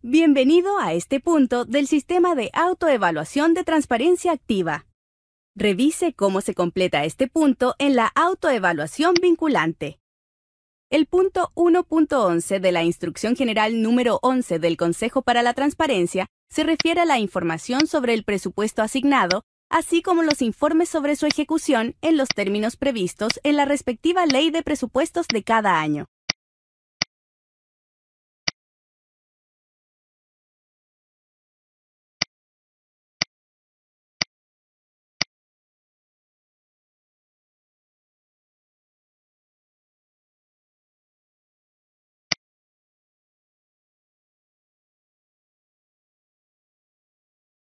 Bienvenido a este punto del sistema de autoevaluación de transparencia activa. Revise cómo se completa este punto en la autoevaluación vinculante. El punto 1.11 de la Instrucción General número 11 del Consejo para la Transparencia se refiere a la información sobre el presupuesto asignado, así como los informes sobre su ejecución en los términos previstos en la respectiva ley de presupuestos de cada año.